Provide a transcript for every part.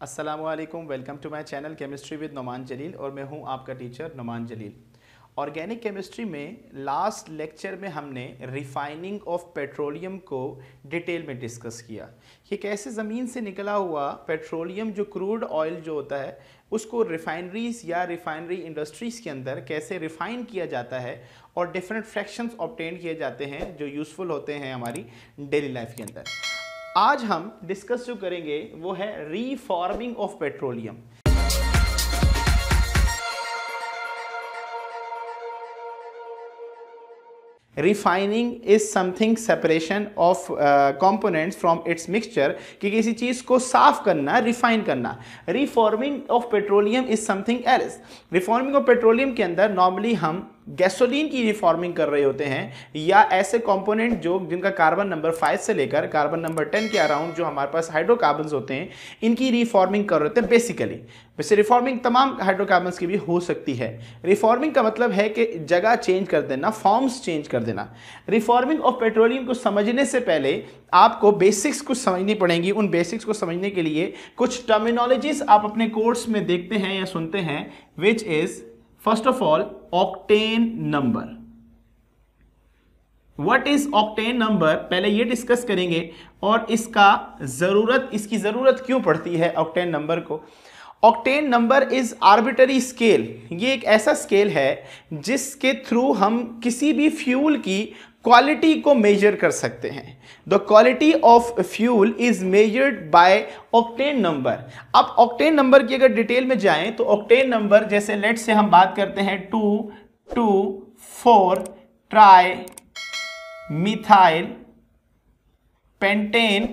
Aslam welcome to my channel chemistry with Numan Jalil और मैं हूँ आपका teacher Numan Jalil organic chemistry में लास्ट लेक्चर में हमने रिफाइनिंग ऑफ पेट्रोलियम को डिटेल में डिस्कस किया कि कैसे ज़मीन से निकला हुआ पेट्रोलियम जो क्रूड ऑयल जो होता है उसको रिफाइनरीज या रिफाइनरी इंडस्ट्रीज़ के अंदर कैसे रिफाइन किया जाता है और डिफरेंट फ्रैक्शंस ऑप्टेन किए जाते हैं जो यूज़फुल होते हैं हमारी डेली लाइफ के अंदर आज हम डिस्कस जो करेंगे वो है reforming of petroleum refining is something separation of component from its mixture कि किसी चीज़ को साफ करना रिफाइन करना reforming of petroleum is something else reforming of petroleum के अंदर नॉर्मली हम गैसोलीन की रिफॉर्मिंग कर रहे होते हैं या ऐसे कंपोनेंट जो जिनका कार्बन नंबर फाइव से लेकर कार्बन नंबर टेन के अराउंड जो हमारे पास हाइड्रोकार्बन्स होते हैं इनकी रिफॉर्मिंग कर रहे होते हैं बेसिकली वैसे रिफॉर्मिंग तमाम हाइड्रोकार्बन्स की भी हो सकती है रिफॉर्मिंग का मतलब है कि जगह चेंज कर देना फॉर्म्स चेंज कर देना रिफॉर्मिंग ऑफ पेट्रोलियम को समझने से पहले आपको बेसिक्स कुछ समझनी पड़ेंगी उन बेसिक्स को समझने के लिए कुछ टर्मिनोलॉजीज आप अपने कोर्स में देखते हैं या सुनते हैं which is first of all octane number what is octane number पहले ये डिस्कस करेंगे और इसका ज़रूरत इसकी ज़रूरत क्यों पड़ती है ऑक्टेन नंबर को octane number is arbitrary scale ये एक ऐसा स्केल है जिसके थ्रू हम किसी भी फ्यूल की क्वालिटी को मेजर कर सकते हैं the quality of fuel is measured by octane number अब ऑक्टेन नंबर की अगर डिटेल में जाएं तो ऑक्टेन नंबर जैसे लेट से हम बात करते हैं two two four trimethyl pentane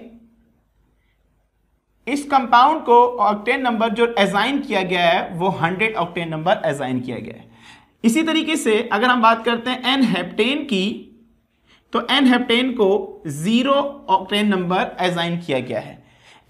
इस कंपाउंड को ऑक्टेन नंबर जो एजाइन किया गया है वो हंड्रेड ऑक्टेन नंबर एजाइन किया गया है इसी तरीके से अगर हम बात करते हैं एन हेप्टेन की तो एन हेप्टेन को जीरो ऑक्टेन नंबर एजाइन किया गया है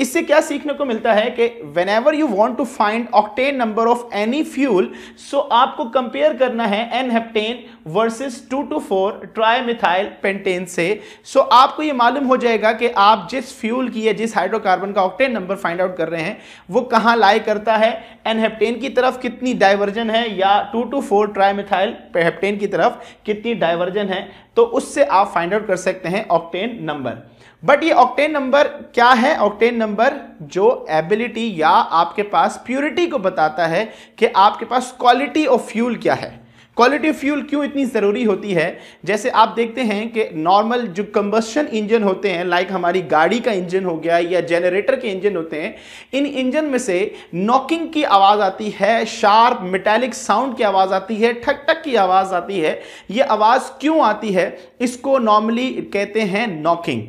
इससे क्या सीखने को मिलता है कि whenever you want to find octane number of any fuel so आपको कंपेयर करना है n heptane versus two two four trimethyl pentane से सो so, आपको ये मालूम हो जाएगा कि आप जिस फ्यूल की या जिस हाइड्रोकार्बन का ऑक्टेन नंबर फाइंड आउट कर रहे हैं वो कहाँ लाई करता है एन हेप्टेन की तरफ कितनी डाइवर्जन है या two two four trimethyl heptane की तरफ कितनी डाइवर्जन है तो उससे आप फाइंड आउट कर सकते हैं ऑक्टेन नंबर बट ये ऑक्टेन नंबर क्या है ऑक्टेन नंबर जो एबिलिटी या आपके पास प्योरिटी को बताता है कि आपके पास क्वालिटी ऑफ फ्यूल क्या है क्वालिटी फ्यूल क्यों इतनी ज़रूरी होती है जैसे आप देखते हैं कि नॉर्मल जो कंबस्शन इंजन होते हैं लाइक हमारी गाड़ी का इंजन हो गया या जनरेटर के इंजन होते हैं इन इंजन में से नॉकिंग की आवाज़ आती है शार्प मेटालिक साउंड की आवाज़ आती है ठक ठक की आवाज़ आती है ये आवाज़ क्यों आती है इसको नॉर्मली कहते हैं नॉकिंग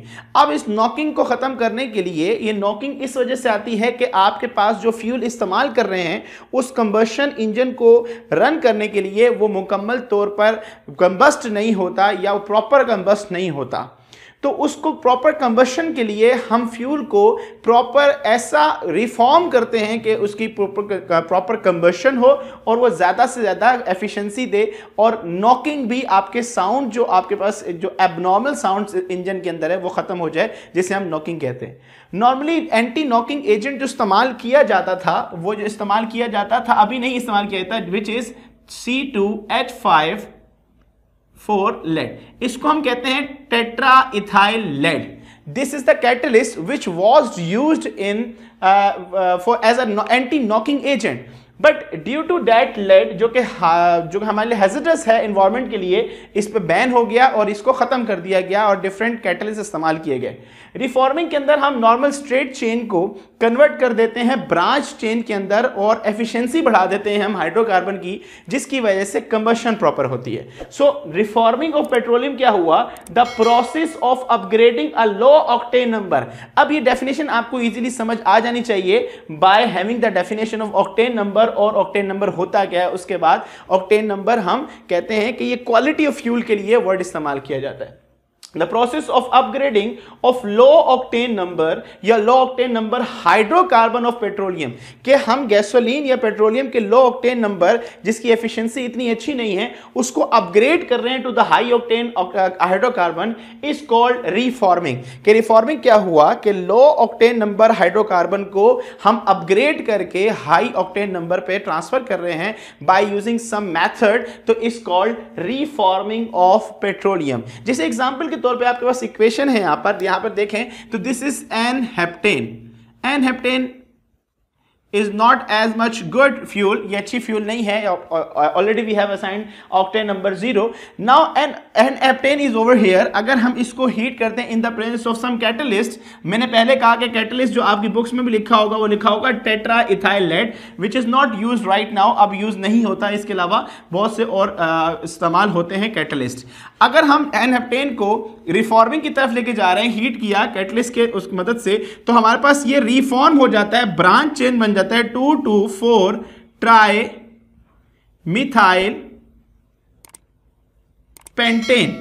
अब इस नॉकिंग को ख़त्म करने के लिए ये नॉकिंग इस वजह से आती है कि आपके पास जो फ्यूल इस्तेमाल कर रहे हैं उस कंबस्शन इंजन को रन करने के लिए वो मुकम्मल तौर पर कम्बस्ट नहीं होता या प्रॉपर कम्बस्ट नहीं होता तो उसको प्रॉपर कम्बशन के लिए हम फ्यूल को प्रॉपर ऐसा रिफॉर्म करते हैं कि उसकी प्रॉपर कम्बशन हो और वो ज़्यादा से ज़्यादा एफिशिएंसी दे और नॉकिंग भी आपके साउंड जो आपके पास जो एबनॉर्मल साउंड इंजन के अंदर है वो ख़त्म हो जाए जिसे हम नॉकिंग कहते हैं नॉर्मली एंटी नॉकिंग एजेंट जो इस्तेमाल किया जाता था वो जो इस्तेमाल किया जाता था अभी नहीं इस्तेमाल किया जाता which is C two H five four lead इसको हम कहते हैं tetraethyl lead this is the catalyst which was use in for as anti knocking agent but due to that lead जो कि जो हमारे लिए हेजिटस है इन्वायरमेंट के लिए इस पर बैन हो गया और इसको ख़त्म कर दिया गया और डिफरेंट कैटल इस्तेमाल किए गए रिफॉर्मिंग के अंदर हम नॉर्मल स्ट्रेट चेन को कन्वर्ट कर देते हैं ब्रांच चेन के अंदर और एफिशिएंसी बढ़ा देते हैं हम हाइड्रोकार्बन की जिसकी वजह से कंबशन प्रॉपर होती है सो रिफॉर्मिंग ऑफ पेट्रोलियम क्या हुआ the process of upgrading a low octane number अब ये डेफिनेशन आपको ईजिली समझ आ जानी चाहिए by having the definition of octane number number और ऑक्टेन नंबर होता क्या है उसके बाद ऑक्टेन नंबर हम कहते हैं कि ये क्वालिटी ऑफ फ्यूल के लिए वर्ड इस्तेमाल किया जाता है the process of upgrading of low octane number या low octane number hydrocarbon of petroleum के हम गैसोलीन या पेट्रोलियम के लो ऑक्टेन नंबर जिसकी एफिशिएंसी इतनी अच्छी नहीं है उसको अपग्रेड कर रहे हैं to the high octane hydrocarbon is called reforming के रिफॉर्मिंग क्या हुआ कि लो ऑक्टेन नंबर हाइड्रोकार्बन को हम अपग्रेड करके हाई ऑक्टेन नंबर पे ट्रांसफर कर रहे हैं बाय यूजिंग सम मेथड तो is called reforming of petroleum जैसे एग्जाम्पल के के तौर पे आपके पास इक्वेशन है यहाँ पर यहाँ पर देखें तो this is n heptane n heptane is not as much good fuel ये अच्छी फ्यूल नहीं है already we have assigned octane number zero now n n heptane is over here अगर हम इसको हीट करते हैं in the presence of some catalyst मैंने पहले कहा कि कैटलिस्ट जो आपकी बुक्स में भी लिखा होगा वो लिखा होगा tetraethyl lead which is not use right now अब यूज़ नहीं होता इसके अलावा बहुत से और uh, इस्तेमाल होते हैं कैटलिस्ट अगर हम एन एप्टेन को रिफॉर्मिंग की तरफ लेके जा रहे हैं हीट किया कैटलिस्ट के उस मदद से तो हमारे पास ये रिफॉर्म हो जाता है ब्रांच चेन बन जाता है two two four trimethyl pentane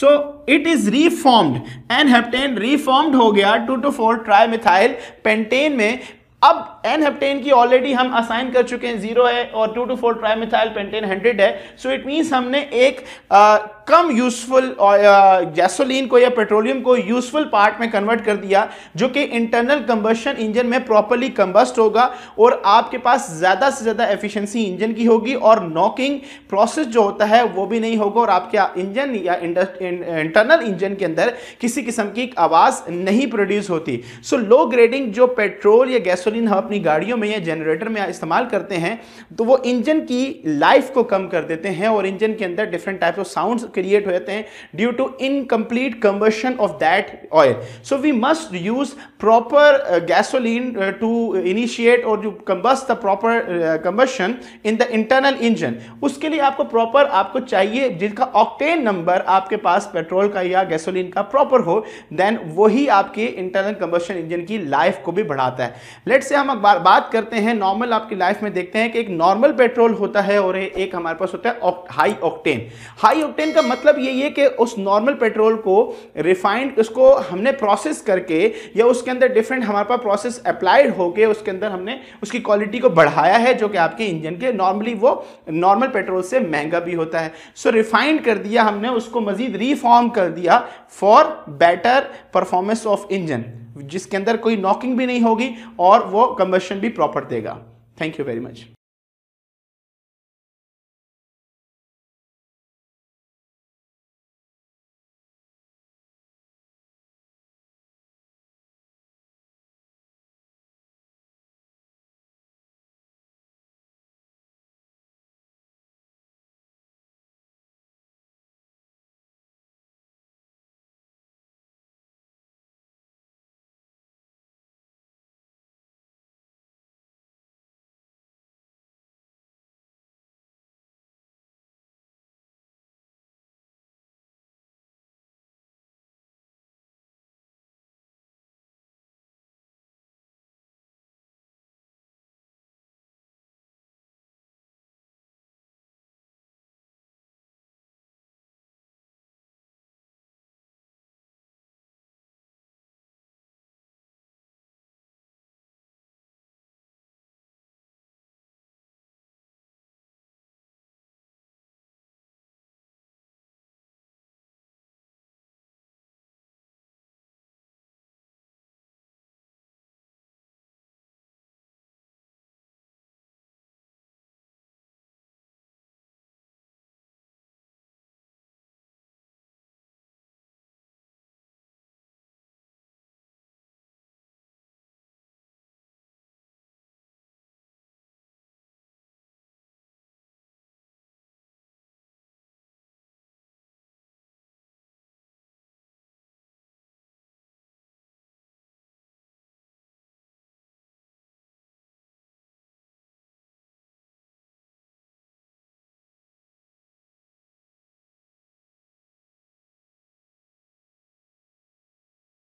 so it is reformed n heptane reformed हो गया two two four trimethyl pentane में अब एन हेप्टेन की ऑलरेडी हम असाइन कर चुके हैं जीरो है और two two four trimethyl pentane hundred है सो इट मीन्स हमने एक आ, कम यूजफुल गैसोलीन को या पेट्रोलियम को यूजफुल पार्ट में कन्वर्ट कर दिया जो कि इंटरनल कंबशन इंजन में प्रॉपरली कंबस्ट होगा और आपके पास ज़्यादा से ज़्यादा एफिशिएंसी इंजन की होगी और नॉकिंग प्रोसेस जो होता है वो भी नहीं होगा और आपके इंजन या इंटरनल इंजन के अंदर किसी किस्म की आवाज़ नहीं प्रोड्यूस होती सो लो ग्रेडिंग जो पेट्रोल या गैसोलिन हम अपनी गाड़ियों में या जनरेटर में इस्तेमाल करते हैं तो वो इंजन की लाइफ को कम कर देते हैं और इंजन के अंदर different types of sounds create हो जाते हैं due to incomplete combustion of that oil so we must use proper gasoline to initiate और to combust the proper combustion in the internal engine उसके लिए आपको प्रॉपर आपको चाहिए जिनका ऑक्टेन नंबर आपके पास पेट्रोल का या गैसोलीन का प्रॉपर हो देन वही आपके इंटरनल कंबशन इंजन की लाइफ को भी बढ़ाता है लेट से हम बार बात करते हैं नॉर्मल आपकी लाइफ में देखते हैं कि एक नॉर्मल पेट्रोल होता है और एक हमारे पास होता है हाई ऑक्टेन हाई ऑक्टेन का मतलब ये है कि उस नॉर्मल पेट्रोल को रिफाइंड उसको हमने प्रोसेस करके या उसके अंदर डिफरेंट हमारे पास प्रोसेस अप्लाइड होके उसके अंदर हमने उसकी क्वालिटी को बढ़ाया है जो कि आपके इंजन के नॉर्मली वो नॉर्मल पेट्रोल से महंगा भी होता है सो so, रिफाइंड कर दिया हमने उसको मजीद रिफॉर्म कर दिया for better performance of engine जिसके अंदर कोई नॉकिंग भी नहीं होगी और वो कम्बशन भी प्रॉपर देगा थैंक यू वेरी मच